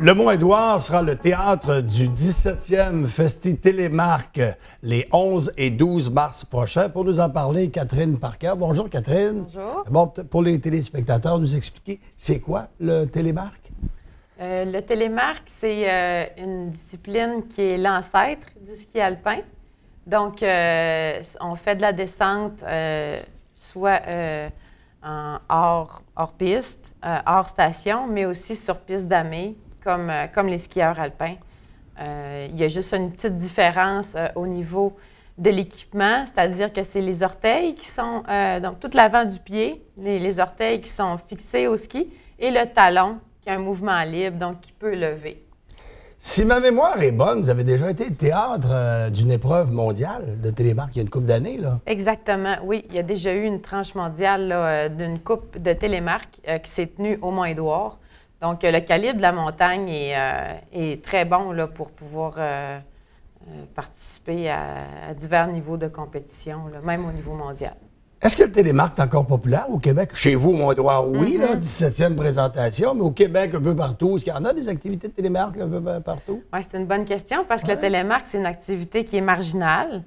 Le Mont-Édouard sera le théâtre du 17e Festi Télémarque les 11 et 12 mars prochains. Pour nous en parler, Catherine Parker. Bonjour, Catherine. Bonjour. Bon, pour les téléspectateurs, nous expliquer c'est quoi le Télémarque? Euh, le télémarque, c'est euh, une discipline qui est l'ancêtre du ski alpin. Donc, euh, on fait de la descente soit hors, hors piste, hors station, mais aussi sur piste damée euh, comme, les skieurs alpins. Euh, il y a juste une petite différence euh, au niveau de l'équipement, c'est-à-dire que c'est les orteils qui sont, donc tout l'avant du pied, les, orteils qui sont fixés au ski et le talon qui a un mouvement libre, donc qui peut lever. Si ma mémoire est bonne, vous avez déjà été théâtre d'une épreuve mondiale de télémarque il y a une coupe d'années, là. Exactement, oui. Il y a déjà eu une tranche mondiale d'une coupe de télémarque qui s'est tenue au Mont-Édouard. Donc, euh, le calibre de la montagne est, euh, très bon là, pour pouvoir euh, participer à, divers niveaux de compétition, même au niveau mondial. Est-ce que le télémarque est encore populaire au Québec? Chez vous, mon droit, oui, la 17e mm-hmm. présentation, mais au Québec, un peu partout. Est-ce qu'il y en a des activités de télémarque un peu partout? Oui, c'est une bonne question parce que le télémarque, c'est une activité qui est marginale.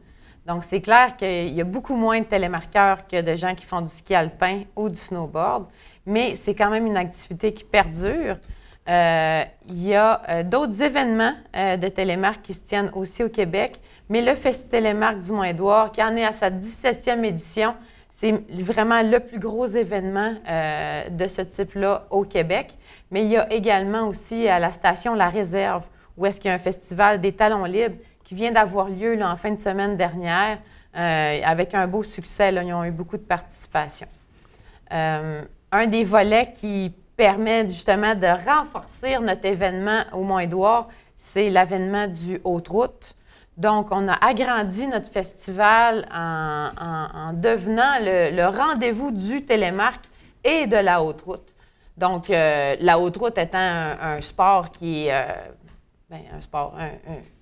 Donc, c'est clair qu'il y a beaucoup moins de télémarqueurs que de gens qui font du ski alpin ou du snowboard mais c'est quand même une activité qui perdure. Euh, il y a euh, d'autres événements euh, de Télémarque qui se tiennent aussi au Québec, mais le Festival Télémarque du Mont-Édouard, qui en est à sa 17e édition, c'est vraiment le plus gros événement de ce type-là au Québec. Mais il y a également aussi à la station La Réserve, où est-ce qu'il y a un festival des talons libres qui vient d'avoir lieu en fin de semaine dernière, avec un beau succès. ils ont eu beaucoup de participation un des volets qui permet justement de renforcer notre événement au Mont-Édouard, c'est l'avènement du Haute-Route. Donc, on a agrandi notre festival en, devenant le, rendez-vous du télémarque et de la haute route. Donc, euh, la haute route étant un, sport qui est euh, ben, un sport,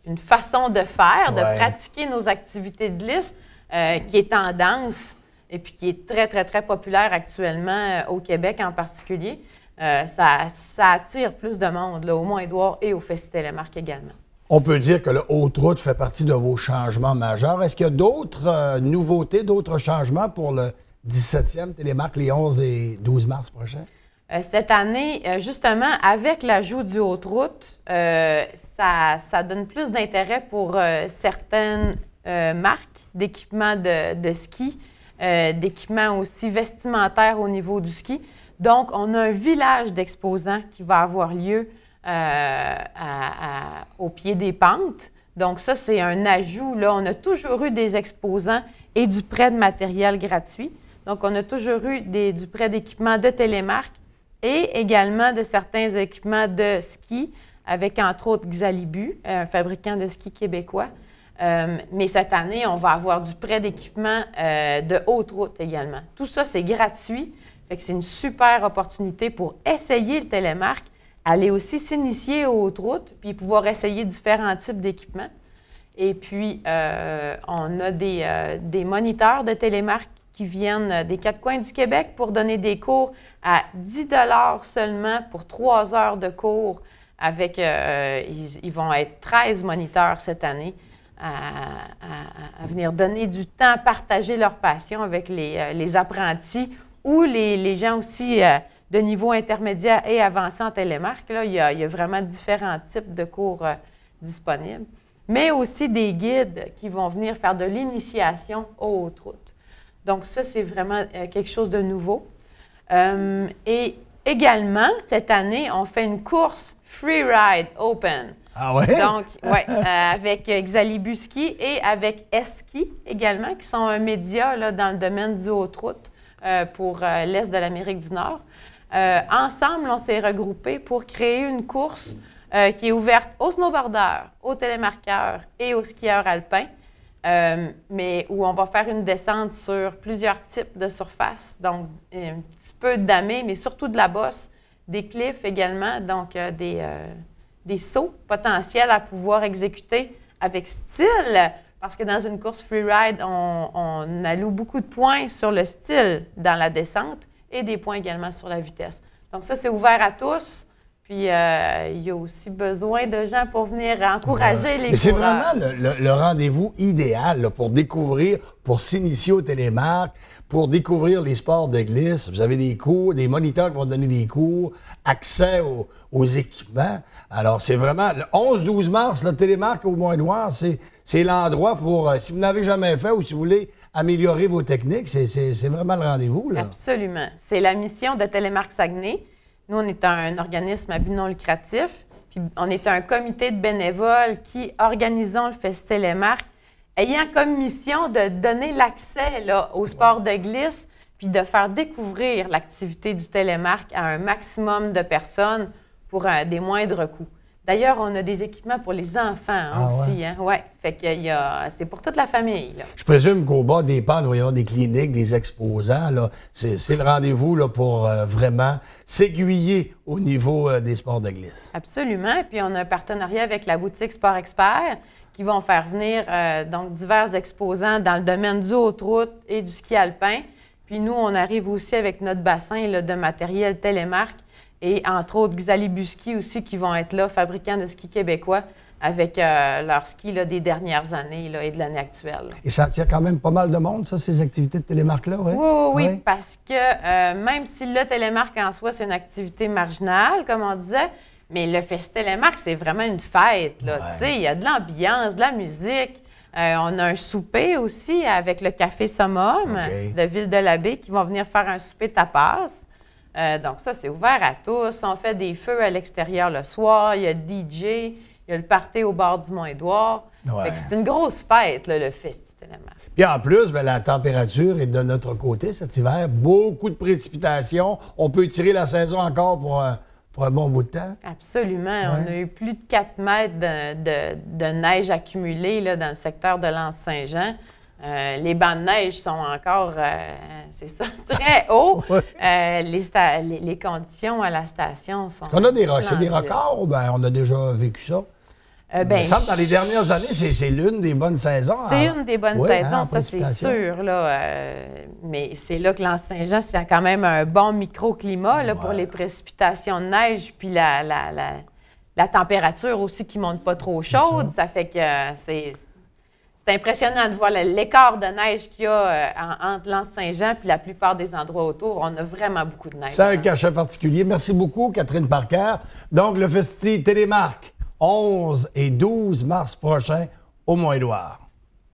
une façon de faire, de pratiquer nos activités de liste euh, qui est tendance et puis qui est très, très, très populaire actuellement euh, au Québec en particulier. Euh, ça, attire plus de monde, là, au Mont-Édouard et au Festival télémarque également. On peut dire que le Haute-Route fait partie de vos changements majeurs. Est-ce qu'il y a d'autres euh, nouveautés, d'autres changements pour le 17e Télémarque les 11 et 12 mars prochains? cette année, justement, avec l'ajout du Haute-Route, ça, donne plus d'intérêt pour certaines marques d'équipements de ski. Euh, d'équipements aussi vestimentaires au niveau du ski. Donc, on a un village d'exposants qui va avoir lieu euh, au pied des pentes. Donc, ça, c'est un ajout. Là, on a toujours eu des exposants et du prêt de matériel gratuit. Donc, on a toujours eu du prêt d'équipements de télémarques et également de certains équipements de ski avec, entre autres, Xalibu, un fabricant de ski québécois. Euh, mais cette année, on va avoir du prêt d'équipement euh, de haute route également. Tout ça, c'est gratuit. c'est une super opportunité pour essayer le télémarque, aller aussi s'initier aux haute routes, puis pouvoir essayer différents types d'équipements. Et puis, euh, on a des, moniteurs de télémarque qui viennent des quatre coins du Québec pour donner des cours à 10 seulement pour trois heures de cours ils vont être 13 moniteurs cette année à, venir donner du temps, partager leur passion avec les, euh, apprentis ou les, gens aussi euh, de niveau intermédiaire et avancé en télémarque. Là, il, y a, vraiment différents types de cours euh, disponibles, mais aussi des guides qui vont venir faire de l'initiation aux autres. routes. Donc ça, c'est vraiment quelque chose de nouveau. et également, cette année, on fait une course Freeride Open. Ah Donc, ouais, euh, avec Xalibuski et avec Eski également, qui sont un média là, dans le domaine du haute-route euh, pour euh, l'Est de l'Amérique du Nord. ensemble, on s'est regroupés pour créer une course qui est ouverte aux snowboardeurs, aux télémarqueurs et aux skieurs alpins, mais où on va faire une descente sur plusieurs types de surfaces, donc un petit peu de damé, mais surtout de la bosse, des cliffs également, donc des des sauts potentiels à pouvoir exécuter avec style. Parce que dans une course freeride, on, on alloue beaucoup de points sur le style dans la descente et des points également sur la vitesse. Donc ça, c'est ouvert à tous. Puis euh, il y a aussi besoin de gens pour venir encourager les C'est vraiment le, rendez-vous idéal pour découvrir, pour s'initier au télémarque, pour découvrir les sports d'église. Vous avez des cours, des moniteurs qui vont donner des cours, accès aux, équipements. Alors, c'est vraiment le 11-12 mars, le télémarque au Mont-Édouard, c'est l'endroit pour, euh, si vous n'avez jamais fait ou si vous voulez améliorer vos techniques, c'est vraiment le rendez-vous. Absolument. C'est la mission de Télémarque Saguenay. Nous, on est un organisme à but non lucratif, puis on est un comité de bénévoles qui organisons le Festival Télémarque, ayant comme mission de donner l'accès au sport de glisse, puis de faire découvrir l'activité du télémarque à un maximum de personnes pour euh, des moindres coûts. D'ailleurs, on a des équipements pour les enfants ah aussi. Hein? Fait que c'est pour toute la famille. Je présume qu'au bas des pans, il va y avoir des cliniques, des exposants. C'est le rendez-vous pour euh, vraiment s'aiguiller au niveau euh, des sports de glisse. Absolument. Et puis, on a un partenariat avec la boutique Sport Expert qui vont faire venir euh, donc divers exposants dans le domaine du haute-route et du ski alpin. Puis nous, on arrive aussi avec notre bassin de matériel télémarque et entre autres Xalibuski aussi qui vont être là, fabricants de ski québécois avec leurs leur ski des dernières années là, et de l'année actuelle. Et ça attire quand même pas mal de monde, ça, ces activités de télémarque-là, oui? Oui, parce que euh, même si le télémarque en soi, c'est une activité marginale, comme on disait, mais le Fest Télémarque, c'est vraiment une fête. Il y a de l'ambiance, de la musique. Euh, on a un souper aussi avec le Café Somme, de Ville de l'Abbé qui vont venir faire un souper tapas. Euh, donc, ça, c'est ouvert à tous. On fait des feux à l'extérieur le soir. Il y a le DJ, il y a le party au bord du Mont-Édouard. C'est une grosse fête, le festival. Puis en plus, ben, la température est de notre côté cet hiver. Beaucoup de précipitations. On peut tirer la saison encore pour un, bon bout de temps. Absolument. On a eu plus de 4 mètres de, neige accumulée dans le secteur de l'Anse-Saint-Jean. Euh, les bancs de neige sont encore, euh, c'est ça, très hauts. Euh, les, conditions à la station sont. Est-ce qu'on a des, c'est des records? Ben, on a déjà vécu ça. Ben, dans les dernières années, c'est, l'une des bonnes saisons. C'est une des bonnes hein, saisons, ça c'est sûr. Là, mais c'est là que l'Anse Saint-Jean, c'est quand même un bon microclimat là, pour les précipitations de neige, puis la, la, température aussi qui monte pas trop chaude. ça fait que c'est c'est impressionnant de voir l'écart de neige qu'il y a euh, entre l'Anse-Saint-Jean et la plupart des endroits autour. On a vraiment beaucoup de neige. C'est un hein. cachet particulier. Merci beaucoup, Catherine Parker. Donc, le festival Télémarque, 11 et 12 mars prochain au Mont-Édouard.